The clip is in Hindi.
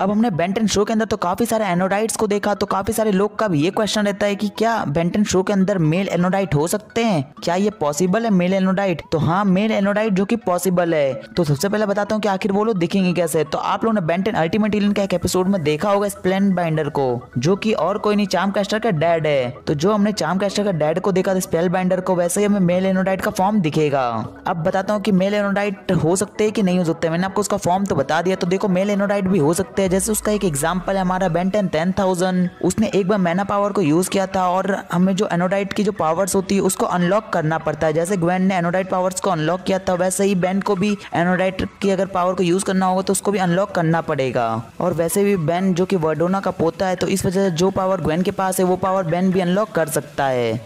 अब हमने बेंटन शो के अंदर तो काफ़ी सारे एनोडाइट्स को देखा तो काफ़ी सारे लोग का भी ये क्वेश्चन रहता है कि क्या बेंटन शो के अंदर मेल एनोडाइट हो सकते हैं क्या ये पॉसिबल है मेल एनोडाइट तो हाँ मेल एनोडाइट जो कि पॉसिबल है तो सबसे पहले बताता हूँ कि आखिर वो लोग दिखेंगे कैसे तो आप लोगों ने बेंटन अल्टीमेट इलन का एक एपिसोड में देखा होगा स्प्लेन बाइंडर को जो की और कोई नहीं चाम कैस्टर का डैड है तो जो हमने चाम कैस्टर का डैड को देखा स्पेल बाइंडर को वैसे ही हमें मेल एनोडाइट का फॉर्म दिखेगा अब बताता हूँ की मेल एनोडाइट हो सकते है की नहीं हो सकते मैंने आपको उसका फॉर्म तो बता दिया तो देखो मेल एनोडाइट भी हो सकते सकते हैं जैसे उसका एक एग्जाम्पल है हमारा बैन टेन थाउजेंड उसने एक बार मैना पावर को यूज़ किया था और हमें जो एनोडाइट की जो पावर्स होती है उसको अनलॉक करना पड़ता है जैसे ग्वेन ने एनोडाइट पावर्स को अनलॉक किया था वैसे ही बैन को भी एनोडाइट की अगर पावर को यूज़ करना होगा तो उसको भी अनलॉक करना पड़ेगा और वैसे भी बैन जो कि वर्डोना का पोता है तो इस वजह से जो पावर ग्वेन के पास है वो पावर बैन भी अनलॉक कर सकता है